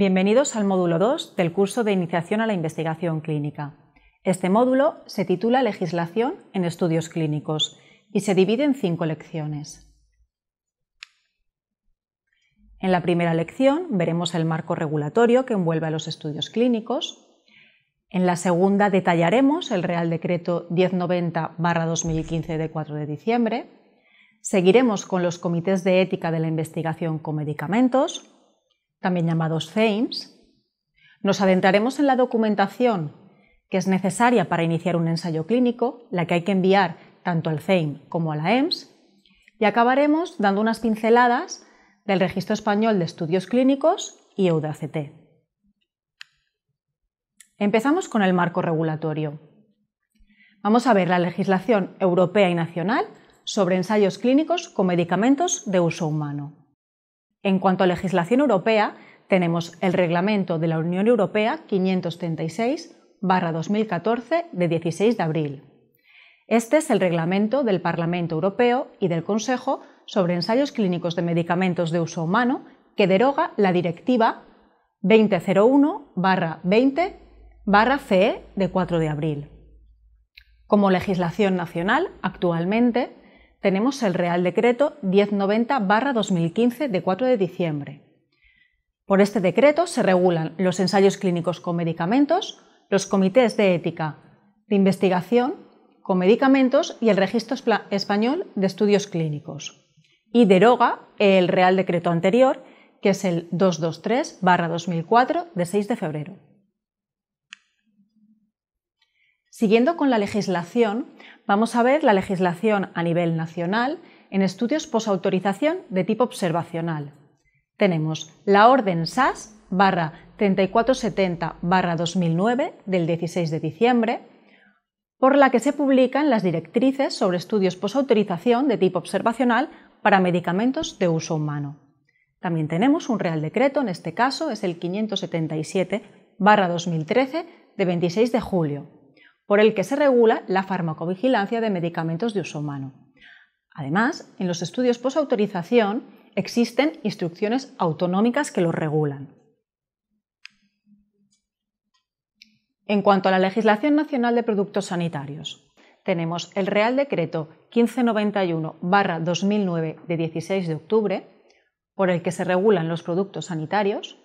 Bienvenidos al módulo 2 del curso de Iniciación a la Investigación Clínica. Este módulo se titula Legislación en Estudios Clínicos y se divide en cinco lecciones. En la primera lección veremos el marco regulatorio que envuelve a los estudios clínicos. En la segunda detallaremos el Real Decreto 1090-2015 de 4 de diciembre. Seguiremos con los comités de ética de la investigación con medicamentos, también llamados CEIMS, nos adentraremos en la documentación que es necesaria para iniciar un ensayo clínico, la que hay que enviar tanto al CEIM como a la EMS, y acabaremos dando unas pinceladas del Registro Español de Estudios Clínicos y EUDACT. Empezamos con el marco regulatorio. Vamos a ver la legislación europea y nacional sobre ensayos clínicos con medicamentos de uso humano. En cuanto a legislación europea, tenemos el Reglamento de la Unión Europea 536-2014 de 16 de abril. Este es el reglamento del Parlamento Europeo y del Consejo sobre ensayos clínicos de medicamentos de uso humano que deroga la Directiva 2001-20-CE de 4 de abril. Como legislación nacional, actualmente tenemos el Real Decreto 1090-2015 de 4 de diciembre. Por este decreto se regulan los ensayos clínicos con medicamentos, los comités de ética de investigación con medicamentos y el Registro Español de Estudios Clínicos. Y deroga el Real Decreto anterior, que es el 223-2004 de 6 de febrero. Siguiendo con la legislación, vamos a ver la legislación a nivel nacional en estudios posautorización de tipo observacional. Tenemos la Orden SAS barra 3470 2009 del 16 de diciembre, por la que se publican las directrices sobre estudios posautorización de tipo observacional para medicamentos de uso humano. También tenemos un Real Decreto, en este caso es el 577 barra 2013 de 26 de julio, por el que se regula la farmacovigilancia de medicamentos de uso humano. Además, en los estudios posautorización existen instrucciones autonómicas que lo regulan. En cuanto a la legislación nacional de productos sanitarios, tenemos el Real Decreto 1591-2009 de 16 de octubre, por el que se regulan los productos sanitarios,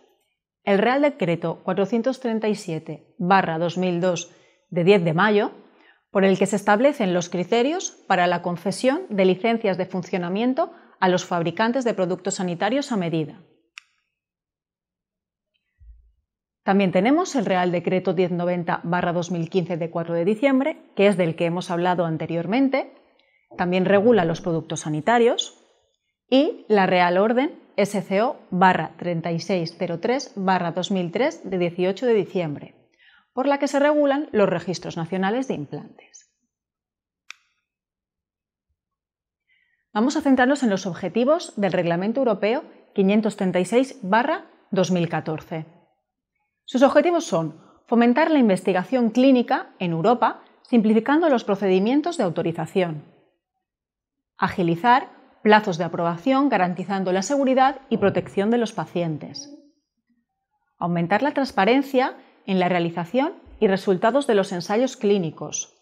el Real Decreto 437-2002 de 10 de mayo, por el que se establecen los criterios para la concesión de licencias de funcionamiento a los fabricantes de productos sanitarios a medida. También tenemos el Real Decreto 1090-2015 de 4 de diciembre, que es del que hemos hablado anteriormente, también regula los productos sanitarios, y la Real Orden SCO 3603-2003 de 18 de diciembre por la que se regulan los registros nacionales de implantes. Vamos a centrarnos en los objetivos del Reglamento Europeo 536-2014. Sus objetivos son fomentar la investigación clínica en Europa, simplificando los procedimientos de autorización, agilizar plazos de aprobación garantizando la seguridad y protección de los pacientes, aumentar la transparencia en la realización y resultados de los ensayos clínicos.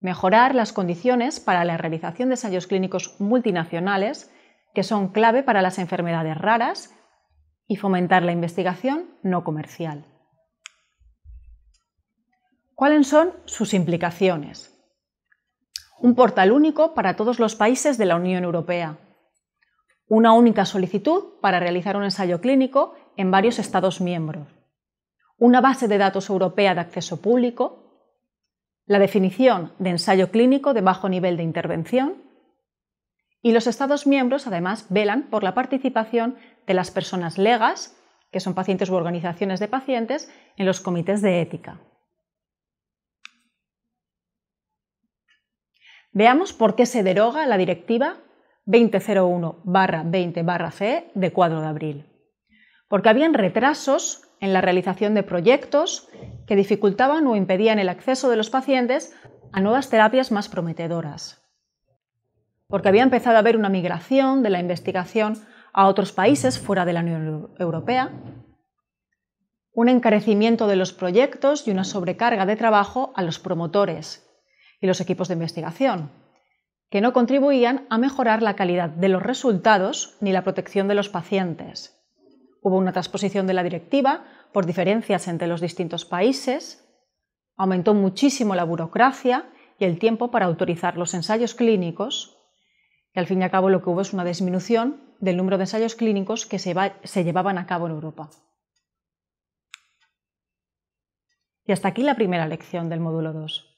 Mejorar las condiciones para la realización de ensayos clínicos multinacionales, que son clave para las enfermedades raras, y fomentar la investigación no comercial. ¿Cuáles son sus implicaciones? Un portal único para todos los países de la Unión Europea. Una única solicitud para realizar un ensayo clínico en varios Estados miembros una base de datos europea de acceso público, la definición de ensayo clínico de bajo nivel de intervención y los Estados miembros además velan por la participación de las personas legas, que son pacientes u organizaciones de pacientes, en los comités de ética. Veamos por qué se deroga la Directiva 2001-20-CE de 4 de abril. Porque habían retrasos en la realización de proyectos que dificultaban o impedían el acceso de los pacientes a nuevas terapias más prometedoras. Porque había empezado a haber una migración de la investigación a otros países fuera de la Unión Europea, un encarecimiento de los proyectos y una sobrecarga de trabajo a los promotores y los equipos de investigación, que no contribuían a mejorar la calidad de los resultados ni la protección de los pacientes Hubo una transposición de la directiva por diferencias entre los distintos países, aumentó muchísimo la burocracia y el tiempo para autorizar los ensayos clínicos, y al fin y al cabo lo que hubo es una disminución del número de ensayos clínicos que se, llevaban a cabo en Europa. Y hasta aquí la primera lección del módulo 2.